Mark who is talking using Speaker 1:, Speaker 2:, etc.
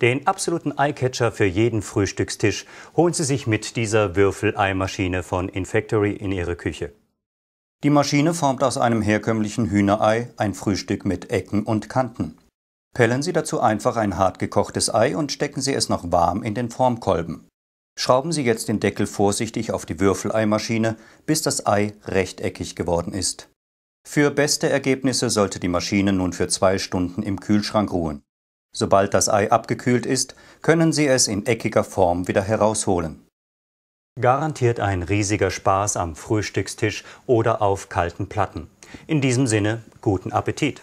Speaker 1: Den absoluten Eyecatcher für jeden Frühstückstisch holen Sie sich mit dieser Würfeleimaschine von Infactory in Ihre Küche. Die Maschine formt aus einem herkömmlichen Hühnerei ein Frühstück mit Ecken und Kanten. Pellen Sie dazu einfach ein hart gekochtes Ei und stecken Sie es noch warm in den Formkolben. Schrauben Sie jetzt den Deckel vorsichtig auf die Würfeleimaschine, bis das Ei rechteckig geworden ist. Für beste Ergebnisse sollte die Maschine nun für zwei Stunden im Kühlschrank ruhen. Sobald das Ei abgekühlt ist, können Sie es in eckiger Form wieder herausholen. Garantiert ein riesiger Spaß am Frühstückstisch oder auf kalten Platten. In
Speaker 2: diesem Sinne, guten Appetit!